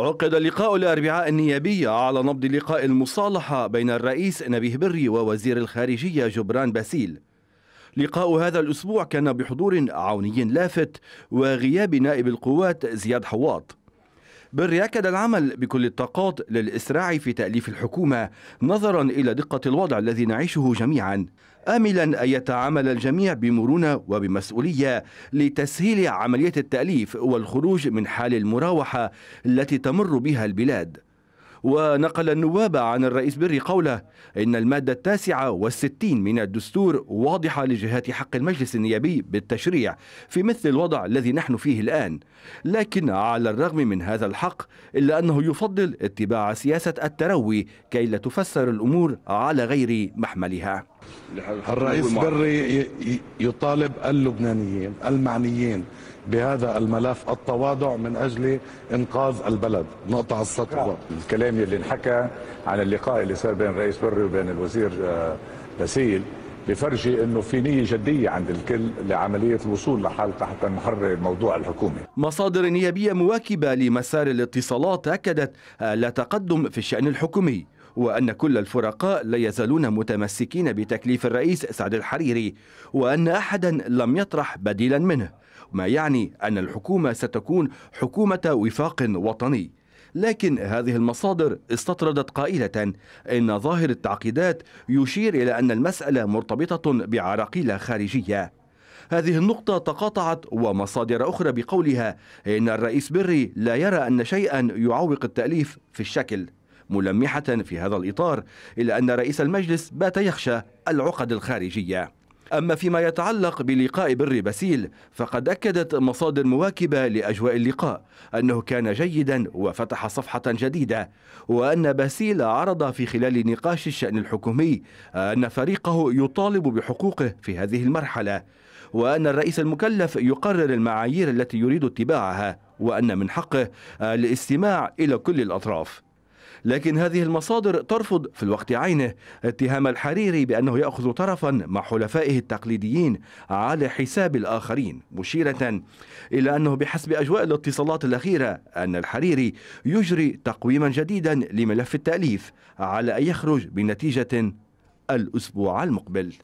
عقد لقاء الأربعاء النيابي على نبض لقاء المصالحة بين الرئيس نبيه بري ووزير الخارجية جبران باسيل لقاء هذا الأسبوع كان بحضور عوني لافت وغياب نائب القوات زياد حواط بل أكد العمل بكل الطاقات للإسراع في تأليف الحكومة نظرا إلى دقة الوضع الذي نعيشه جميعا آملا أن يتعامل الجميع بمرونة وبمسؤولية لتسهيل عملية التأليف والخروج من حال المراوحة التي تمر بها البلاد ونقل النواب عن الرئيس بري قوله إن المادة التاسعة والستين من الدستور واضحة لجهات حق المجلس النيابي بالتشريع في مثل الوضع الذي نحن فيه الآن لكن على الرغم من هذا الحق إلا أنه يفضل اتباع سياسة التروي كي لا تفسر الأمور على غير محملها الرئيس بري يطالب اللبنانيين المعنيين بهذا الملف التواضع من اجل انقاذ البلد نقطع السطر الكلام اللي انحكى عن اللقاء اللي صار بين الرئيس بري وبين الوزير آه، باسيل بفرجي انه في نيه جديه عند الكل لعمليه الوصول لحل تحت محرر الموضوع الحكومي. مصادر نيابيه مواكبه لمسار الاتصالات اكدت آه، لا تقدم في الشان الحكومي. وأن كل الفرقاء لا يزالون متمسكين بتكليف الرئيس سعد الحريري وأن أحدا لم يطرح بديلا منه ما يعني أن الحكومة ستكون حكومة وفاق وطني لكن هذه المصادر استطردت قائلة إن ظاهر التعقيدات يشير إلى أن المسألة مرتبطة بعراقيل خارجية هذه النقطة تقاطعت ومصادر أخرى بقولها إن الرئيس بري لا يرى أن شيئا يعوق التأليف في الشكل ملمحة في هذا الإطار إلا أن رئيس المجلس بات يخشى العقد الخارجية أما فيما يتعلق بلقاء بر باسيل فقد أكدت مصادر مواكبة لأجواء اللقاء أنه كان جيدا وفتح صفحة جديدة وأن باسيل عرض في خلال نقاش الشأن الحكومي أن فريقه يطالب بحقوقه في هذه المرحلة وأن الرئيس المكلف يقرر المعايير التي يريد اتباعها وأن من حقه الاستماع إلى كل الأطراف لكن هذه المصادر ترفض في الوقت عينه اتهام الحريري بأنه يأخذ طرفا مع حلفائه التقليديين على حساب الآخرين مشيرة إلى أنه بحسب أجواء الاتصالات الأخيرة أن الحريري يجري تقويما جديدا لملف التأليف على أن يخرج بنتيجة الأسبوع المقبل